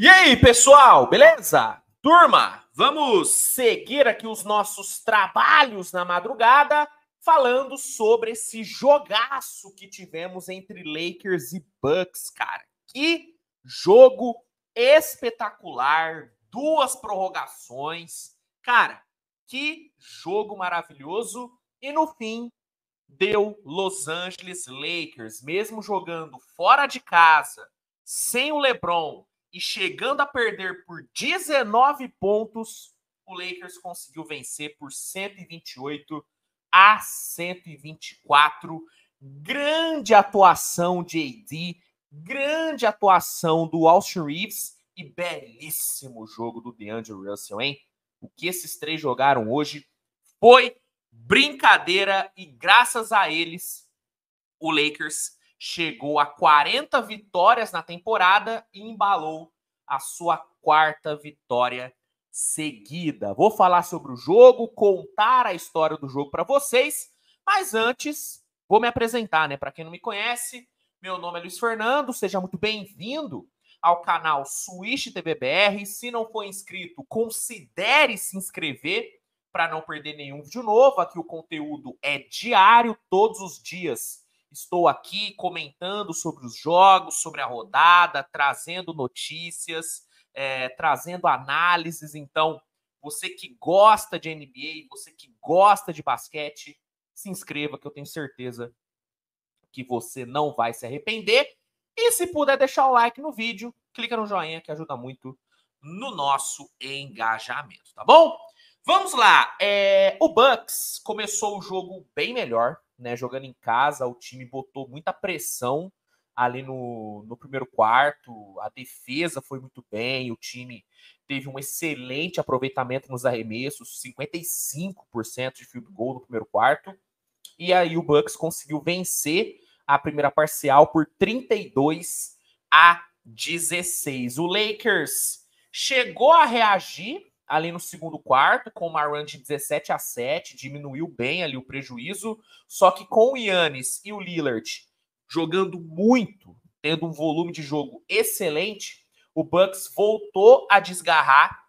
E aí, pessoal, beleza? Turma, vamos seguir aqui os nossos trabalhos na madrugada, falando sobre esse jogaço que tivemos entre Lakers e Bucks, cara. Que jogo espetacular, duas prorrogações. Cara, que jogo maravilhoso e no fim deu Los Angeles Lakers, mesmo jogando fora de casa, sem o LeBron, e chegando a perder por 19 pontos, o Lakers conseguiu vencer por 128 a 124. Grande atuação de AD, grande atuação do Austin Reeves e belíssimo jogo do DeAndre Russell, hein? O que esses três jogaram hoje foi brincadeira e graças a eles o Lakers chegou a 40 vitórias na temporada e embalou a sua quarta vitória seguida. Vou falar sobre o jogo, contar a história do jogo para vocês, mas antes vou me apresentar, né? Para quem não me conhece, meu nome é Luiz Fernando, seja muito bem-vindo ao canal Switch TVBR. Se não for inscrito, considere se inscrever para não perder nenhum vídeo novo. Aqui o conteúdo é diário, todos os dias Estou aqui comentando sobre os jogos, sobre a rodada, trazendo notícias, é, trazendo análises. Então, você que gosta de NBA, você que gosta de basquete, se inscreva, que eu tenho certeza que você não vai se arrepender. E se puder deixar o like no vídeo, clica no joinha que ajuda muito no nosso engajamento, tá bom? Vamos lá. É, o Bucks começou o jogo bem melhor, né, jogando em casa, o time botou muita pressão ali no, no primeiro quarto, a defesa foi muito bem, o time teve um excelente aproveitamento nos arremessos, 55% de field goal no primeiro quarto, e aí o Bucks conseguiu vencer a primeira parcial por 32 a 16. O Lakers chegou a reagir, ali no segundo quarto, com uma run de 17 a 7, diminuiu bem ali o prejuízo. Só que com o Yannis e o Lillard jogando muito, tendo um volume de jogo excelente, o Bucks voltou a desgarrar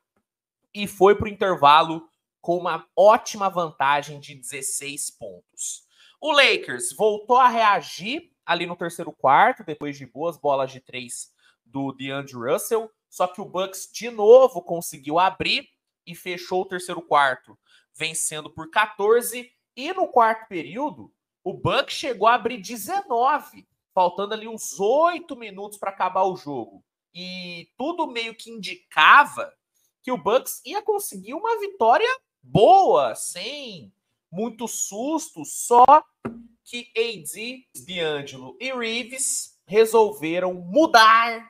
e foi para o intervalo com uma ótima vantagem de 16 pontos. O Lakers voltou a reagir ali no terceiro quarto, depois de boas bolas de três do DeAndre Russell, só que o Bucks de novo conseguiu abrir e fechou o terceiro quarto, vencendo por 14. E no quarto período, o Buck chegou a abrir 19, faltando ali uns 8 minutos para acabar o jogo. E tudo meio que indicava que o Bucks ia conseguir uma vitória boa, sem muito susto, só que AD, D'Angelo e Reeves resolveram mudar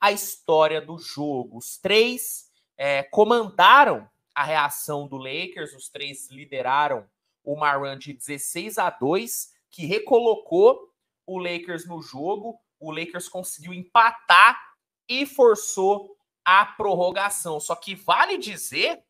a história do jogo. Os três é, comandaram a reação do Lakers, os três lideraram uma run de 16 a 2, que recolocou o Lakers no jogo. O Lakers conseguiu empatar e forçou a prorrogação. Só que vale dizer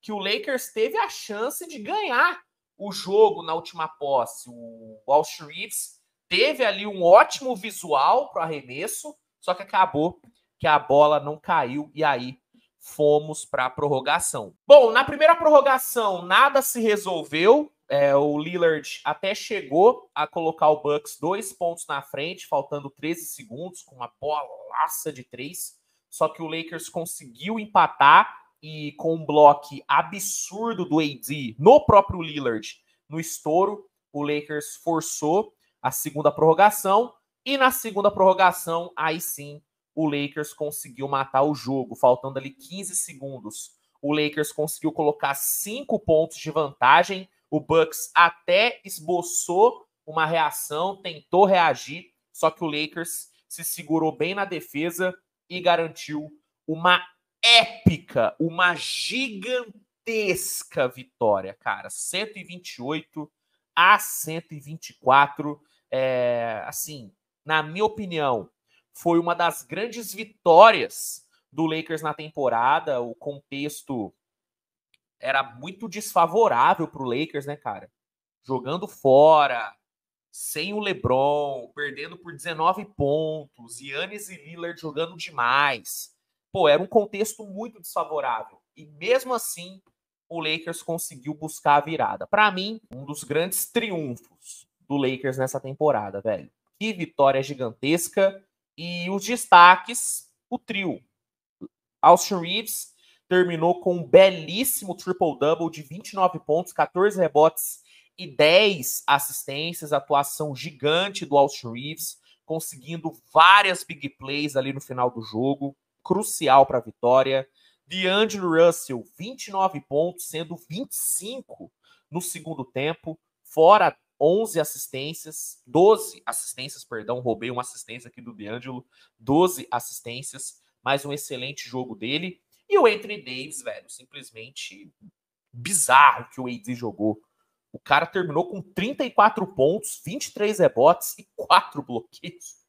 que o Lakers teve a chance de ganhar o jogo na última posse. O Walsh Reeves teve ali um ótimo visual para o arremesso, só que acabou que a bola não caiu e aí fomos para a prorrogação. Bom, na primeira prorrogação, nada se resolveu. É, o Lillard até chegou a colocar o Bucks dois pontos na frente, faltando 13 segundos, com uma bolaça de três. Só que o Lakers conseguiu empatar e com um bloco absurdo do AD no próprio Lillard, no estouro, o Lakers forçou a segunda prorrogação. E na segunda prorrogação, aí sim, o Lakers conseguiu matar o jogo, faltando ali 15 segundos. O Lakers conseguiu colocar cinco pontos de vantagem. O Bucks até esboçou uma reação, tentou reagir, só que o Lakers se segurou bem na defesa e garantiu uma épica, uma gigantesca vitória, cara. 128 a 124. É, assim, na minha opinião, foi uma das grandes vitórias do Lakers na temporada. O contexto era muito desfavorável para o Lakers, né, cara? Jogando fora, sem o LeBron, perdendo por 19 pontos, Yannis e Lillard jogando demais. Pô, era um contexto muito desfavorável. E mesmo assim, o Lakers conseguiu buscar a virada. Para mim, um dos grandes triunfos do Lakers nessa temporada, velho. Que vitória gigantesca e os destaques, o trio. Austin Reeves terminou com um belíssimo triple-double de 29 pontos, 14 rebotes e 10 assistências. Atuação gigante do Austin Reeves, conseguindo várias big plays ali no final do jogo, crucial para a vitória. DeAndre Russell, 29 pontos, sendo 25 no segundo tempo, fora 11 assistências, 12 assistências, perdão, roubei uma assistência aqui do DeAngelo, 12 assistências, mais um excelente jogo dele. E o Anthony Davis, velho, simplesmente bizarro que o AD jogou. O cara terminou com 34 pontos, 23 rebotes e 4 bloqueios.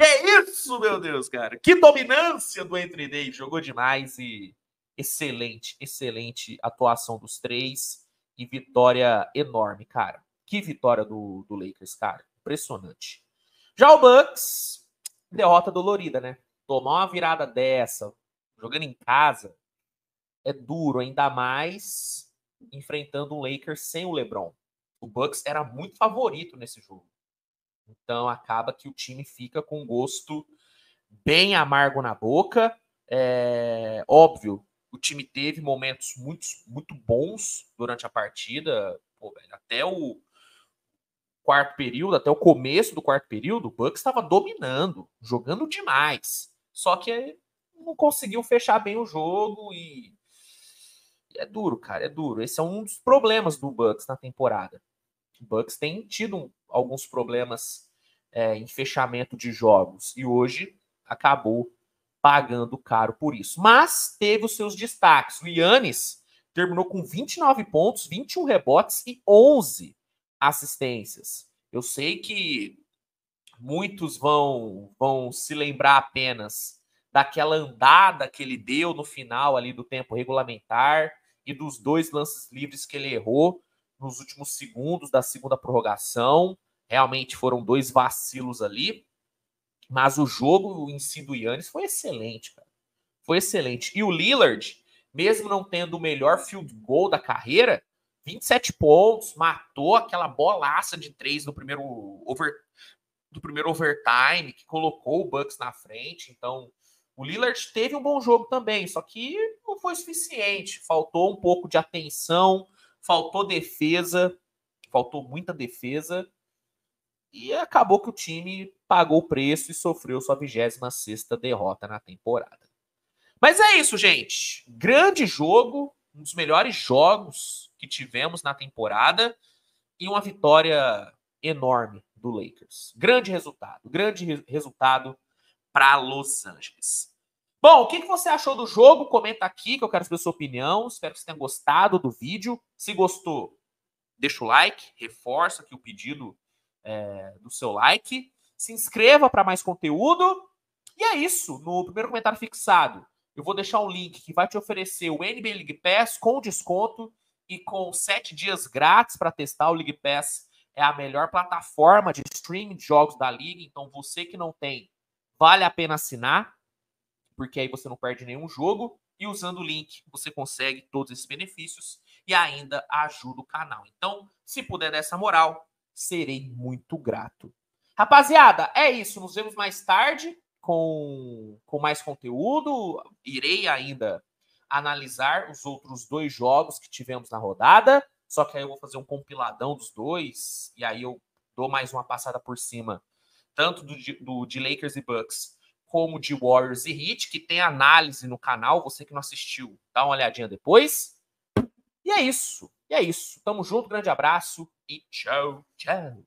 Que isso, meu Deus, cara! Que dominância do Anthony Davis! Jogou demais e excelente, excelente atuação dos três e vitória enorme, cara. Que vitória do, do Lakers, cara. Impressionante. Já o Bucks, derrota dolorida, né? Tomar uma virada dessa, jogando em casa, é duro, ainda mais enfrentando um Lakers sem o LeBron. O Bucks era muito favorito nesse jogo. Então acaba que o time fica com gosto bem amargo na boca. É óbvio o time teve momentos muito, muito bons durante a partida, pô, velho, até o quarto período, até o começo do quarto período, o Bucks estava dominando, jogando demais. Só que não conseguiu fechar bem o jogo e é duro, cara, é duro. Esse é um dos problemas do Bucks na temporada. O Bucks tem tido alguns problemas é, em fechamento de jogos e hoje acabou pagando caro por isso. Mas teve os seus destaques. O Yannis terminou com 29 pontos, 21 rebotes e 11 assistências. Eu sei que muitos vão, vão se lembrar apenas daquela andada que ele deu no final ali do tempo regulamentar e dos dois lances livres que ele errou nos últimos segundos da segunda prorrogação. Realmente foram dois vacilos ali, mas o jogo em si do Yannis foi excelente, cara. Foi excelente. E o Lillard, mesmo não tendo o melhor field goal da carreira, 27 pontos, matou aquela bolaça de três no primeiro over, do primeiro overtime, que colocou o Bucks na frente. Então, o Lillard teve um bom jogo também, só que não foi suficiente. Faltou um pouco de atenção, faltou defesa, faltou muita defesa. E acabou que o time pagou o preço e sofreu sua 26 derrota na temporada. Mas é isso, gente. Grande jogo, um dos melhores jogos que tivemos na temporada e uma vitória enorme do Lakers. Grande resultado, grande re resultado para Los Angeles. Bom, o que, que você achou do jogo? Comenta aqui que eu quero saber a sua opinião. Espero que você tenha gostado do vídeo. Se gostou, deixa o like, reforça aqui o pedido é, do seu like, se inscreva para mais conteúdo. E é isso. No primeiro comentário fixado, eu vou deixar um link que vai te oferecer o NBA League Pass com desconto e com sete dias grátis para testar o League Pass. É a melhor plataforma de streaming de jogos da liga. Então, você que não tem, vale a pena assinar, porque aí você não perde nenhum jogo. E usando o link, você consegue todos esses benefícios e ainda ajuda o canal. Então, se puder dessa moral, serei muito grato. Rapaziada, é isso. Nos vemos mais tarde com, com mais conteúdo. Irei ainda analisar os outros dois jogos que tivemos na rodada. Só que aí eu vou fazer um compiladão dos dois. E aí eu dou mais uma passada por cima. Tanto do, do de Lakers e Bucks, como de Warriors e Heat, que tem análise no canal. Você que não assistiu, dá uma olhadinha depois. E é isso. E é isso. Tamo junto, grande abraço e tchau, tchau.